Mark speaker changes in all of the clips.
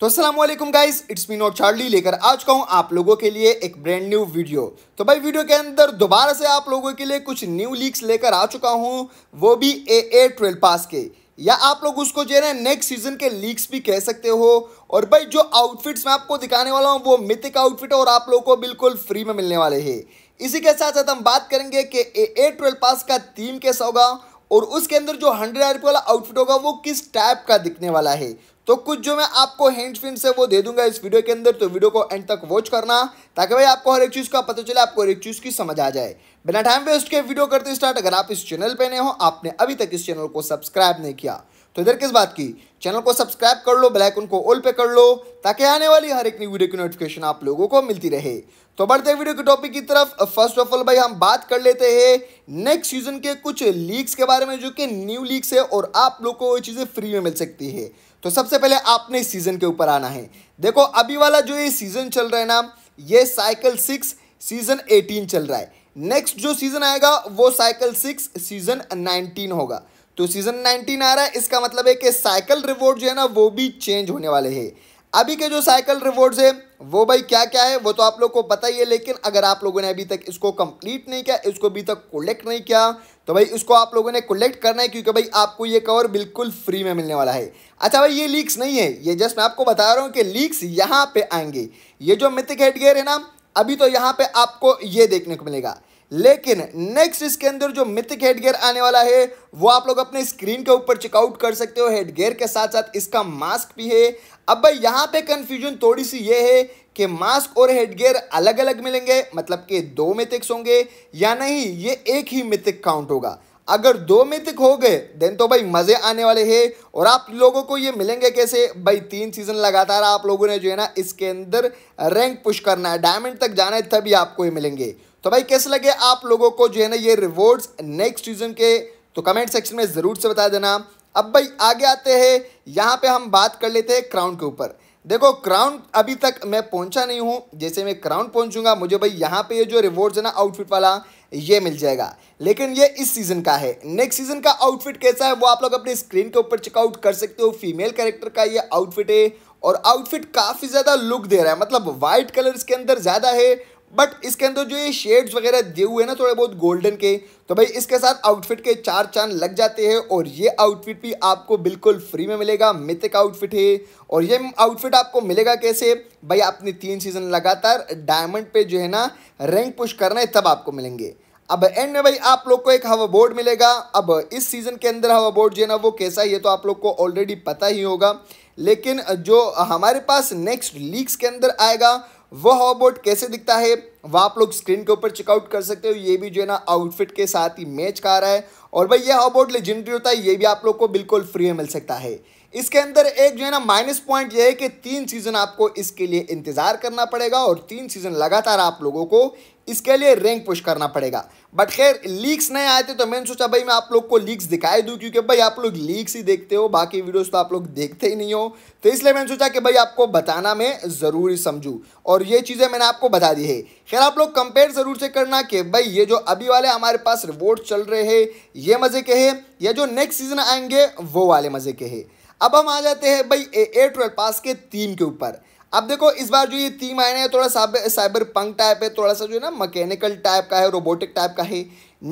Speaker 1: तो असलम guys it's me not Charlie लेकर आ चुका हूँ आप लोगों के लिए एक ब्रांड न्यू वीडियो तो भाई वीडियो के अंदर दोबारा से आप लोगों के लिए कुछ न्यू लीक्स लेकर आ चुका हूँ वो भी ए ए ट्वेल्व पास के या आप लोग उसको जो है नेक्स्ट सीजन के लीक्स भी कह सकते हो और भाई जो आउटफिट्स मैं आपको दिखाने वाला हूँ वो मिथिक आउटफिट और आप लोगों को बिल्कुल फ्री में मिलने वाले है इसी के साथ साथ हम बात करेंगे कि ए ए ट्वेल्व पास का थीम कैसा होगा और उसके अंदर जो हंड्रेड आर वाला आउटफिट होगा वो किस टाइप का दिखने वाला है तो कुछ जो मैं आपको हिंट्स विंट्स से वो दे दूंगा इस वीडियो के अंदर तो वीडियो को एंड तक वॉच करना ताकि भाई आपको हर एक चीज़ का पता चले आपको हर एक चीज़ की समझ आ जाए बिना टाइम वेस्ट के वीडियो करते स्टार्ट अगर आप इस चैनल पर नए हो आपने अभी तक इस चैनल को सब्सक्राइब नहीं किया तो इधर किस बात की चैनल को सब्सक्राइब कर लो बेल आइकन को ऑल पे कर लो ताकि आने वाली हर एक नई वीडियो की नोटिफिकेशन आप लोगों को मिलती रहे तो बढ़ते वीडियो के टॉपिक की तरफ फर्स्ट ऑफ ऑल भाई हम बात कर लेते हैं नेक्स्ट सीजन के कुछ लीक्स के बारे में जो कि न्यू लीक्स है और आप लोग को ये चीज़ें फ्री में मिल सकती है तो सबसे पहले आपने इस सीज़न के ऊपर आना है देखो अभी वाला जो ये सीज़न चल रहा है ना ये साइकिल सिक्स सीज़न एटीन चल रहा है नेक्स्ट जो सीज़न आएगा वो साइकिल सिक्स सीज़न नाइनटीन होगा तो सीजन 19 आ रहा है इसका मतलब है कि साइकिल रिवॉर्ड जो है ना वो भी चेंज होने वाले हैं अभी के जो साइकिल रिवॉर्ड्स है वो भाई क्या क्या है वो तो आप लोग को पता ही है लेकिन अगर आप लोगों ने अभी तक इसको कंप्लीट नहीं किया इसको अभी तक कलेक्ट नहीं किया तो भाई इसको आप लोगों ने कलेक्ट करना है क्योंकि भाई आपको ये कवर बिल्कुल फ्री में मिलने वाला है अच्छा भाई ये लीक्स नहीं है ये जस्ट मैं आपको बता रहा हूँ कि लीक्स यहाँ पे आएंगे ये जो मिथिक हेडगेयर है ना अभी तो यहाँ पे आपको ये देखने को मिलेगा लेकिन नेक्स्ट इसके अंदर जो मिथिक हेडगेयर आने वाला है वो आप लोग अपने स्क्रीन के ऊपर चेकआउट कर सकते हो हेडगेयर के साथ साथ इसका मास्क भी है अब भाई यहाँ पे कंफ्यूजन थोड़ी सी ये है कि मास्क और हेडगेयर अलग अलग मिलेंगे मतलब कि दो मिथिक्स होंगे या नहीं ये एक ही मिथिक काउंट होगा अगर दो मिथिक हो गए देन तो भाई मज़े आने वाले हैं और आप लोगों को ये मिलेंगे कैसे भाई तीन सीज़न लगातार आप लोगों ने जो है ना इसके अंदर रैंक पुश करना है डायमंड तक जाना है तभी आपको ये मिलेंगे तो भाई कैसे लगे आप लोगों को जो है ना ये रिवॉर्ड्स नेक्स्ट सीजन के तो कमेंट सेक्शन में ज़रूर से बता देना अब भाई आगे आते हैं यहाँ पे हम बात कर लेते हैं क्राउन के ऊपर देखो क्राउन अभी तक मैं पहुँचा नहीं हूँ जैसे मैं क्राउन पहुंचूंगा मुझे भाई यहाँ पे ये जो रिवॉर्ड्स है ना आउटफिट वाला ये मिल जाएगा लेकिन ये इस सीज़न का है नेक्स्ट सीज़न का आउटफिट कैसा है वो आप लोग अपने स्क्रीन के ऊपर चेकआउट कर सकते हो फीमेल कैरेक्टर का ये आउटफिट है और आउटफिट काफ़ी ज़्यादा लुक दे रहा है मतलब वाइट कलर के अंदर ज़्यादा है बट इसके अंदर जो ये शेड्स वगैरह दिए हुए हैं ना थोड़े बहुत गोल्डन के तो भाई इसके साथ आउटफिट के चार चांद लग जाते हैं और ये आउटफिट भी आपको बिल्कुल फ्री में मिलेगा मिथिक आउटफिट है और ये आउटफिट आपको मिलेगा कैसे भाई आपने तीन सीजन लगातार डायमंड पे जो है ना रैंक पुश करना है तब आपको मिलेंगे अब एंड में भाई आप लोग को एक हवा बोर्ड मिलेगा अब इस सीज़न के अंदर हवा बोर्ड जो है ना वो कैसा ये तो आप लोग को ऑलरेडी पता ही होगा लेकिन जो हमारे पास नेक्स्ट लीक्स के अंदर आएगा वो हॉब कैसे दिखता है वह आप लोग स्क्रीन के ऊपर चेकआउट कर सकते हो ये भी जो है ना आउटफिट के साथ ही मैच का आ रहा है और भाई ये हॉब बोर्ड लेजेंडरी होता है ये भी आप लोग को बिल्कुल फ्री में मिल सकता है इसके अंदर एक जो है ना माइनस पॉइंट यह है कि तीन सीजन आपको इसके लिए इंतजार करना पड़ेगा और तीन सीजन लगातार आप लोगों को इसके लिए रैंक पुश करना पड़ेगा बट खैर लीक्स नए आए थे तो मैंने सोचा भाई मैं आप लोग को लीक्स दिखाई दूँ क्योंकि भाई आप लोग लीक्स ही देखते हो बाकी वीडियोस तो आप लोग देखते ही नहीं हो तो इसलिए मैंने सोचा कि भाई आपको बताना मैं ज़रूरी समझूँ और ये चीज़ें मैंने आपको बता दी है खैर आप लोग कंपेयर ज़रूर से करना कि भाई ये जो अभी वाले हमारे पास रिवॉर्ड चल रहे हैं ये मज़े के हैं या जो नेक्स्ट सीज़न आएंगे वो वाले मज़े के हैं अब हम आ जाते हैं भाई ए ट्वेल्व पास के थीम के ऊपर अब देखो इस बार जो ये थीम आए है थोड़ा साइबर साइबर पंक टाइप है थोड़ा सा जो है ना मैकेनिकल टाइप का है रोबोटिक टाइप का है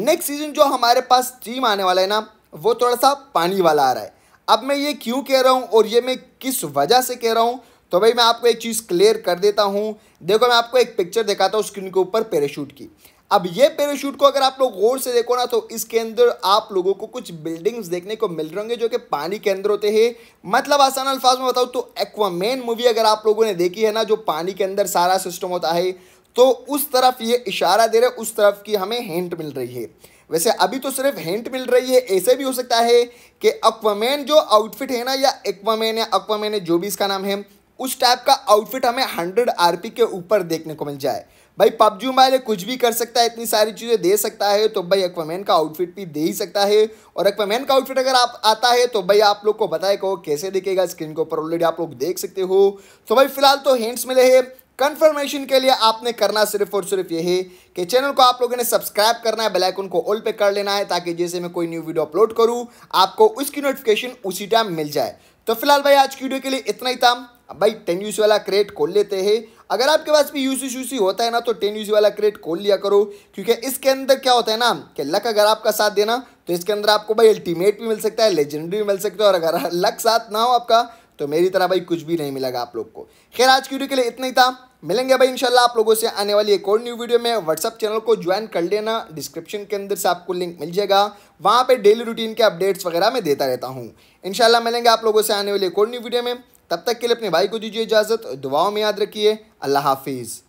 Speaker 1: नेक्स्ट सीजन जो हमारे पास थीम आने वाला है ना वो थोड़ा सा पानी वाला आ रहा है अब मैं ये क्यों कह रहा हूँ और ये मैं किस वजह से कह रहा हूँ तो भाई मैं आपको एक चीज़ क्लियर कर देता हूँ देखो मैं आपको एक पिक्चर दिखाता हूँ स्क्रीन के ऊपर पैराशूट की अब ये पैराशूट को अगर आप लोग गौर से देखो ना तो इसके अंदर आप लोगों को कुछ बिल्डिंग्स देखने को मिल रहे होंगे जो कि पानी के अंदर होते हैं मतलब आसान अल्फाज में बताऊँ तो एक्वामेन मूवी अगर आप लोगों ने देखी है ना जो पानी के अंदर सारा सिस्टम होता है तो उस तरफ ये इशारा दे रहे उस तरफ की हमें हेंट मिल रही है वैसे अभी तो सिर्फ हेंट मिल रही है ऐसे भी हो सकता है कि अक्वामेन जो आउटफिट है ना या एक्वामेन या अक्वामेन जो भी इसका नाम है उस टाइप का आउटफिट हमें 100 आरपी के ऊपर देखने को मिल जाए भाई पबजी मोबाइल कुछ भी कर सकता है इतनी सारी चीज़ें दे सकता है तो भाई एक्वामैन का आउटफिट भी दे ही सकता है और एक्वामैन का आउटफिट अगर आप आता है तो भाई आप लोग को बताए कहो कैसे दिखेगा स्क्रीन के ऊपर ऑलरेडी आप लोग देख सकते हो तो भाई फिलहाल तो हैंड्स मिले हैं कंफर्मेशन के लिए आपने करना सिर्फ और सिर्फ ये है कि चैनल को आप लोगों ने सब्सक्राइब करना है बेल आइकन को ऑल पे कर लेना है ताकि जैसे मैं कोई न्यू वीडियो अपलोड करूं आपको उसकी नोटिफिकेशन उसी टाइम मिल जाए तो फिलहाल भाई आज की वीडियो के लिए इतना ही था भाई टेन्यूस वाला क्रेट खोल लेते हैं अगर आपके पास भी यूसी शूसी होता है ना तो टेन यूसी वाला क्रेट खोल लिया करो क्योंकि इसके अंदर क्या होता है ना कि लक अगर आपका साथ देना तो इसके अंदर आपको भाई अल्टीमेट भी मिल सकता है लेजेंडरी भी मिल सकता है और अगर लक साथ ना हो आपका तो मेरी तरह भाई कुछ भी नहीं मिलेगा आप लोग को खैर आज की वीडियो के लिए इतना ही था मिलेंगे भाई इंशाल्लाह आप लोगों से आने वाली एक और न्यू वीडियो में व्हाट्सअप चैनल को ज्वाइन कर लेना डिस्क्रिप्शन के अंदर से आपको लिंक मिल जाएगा वहाँ पे डेली रूटीन के अपडेट्स वगैरह मैं देता रहता हूँ इंशाल्लाह मिलेंगे आप लोगों से आने वाली एक और न्यू वीडियो में तब तक के लिए अपने भाई को दीजिए इजाज़त दुआओं में याद रखिए अल्लाह हाफिज़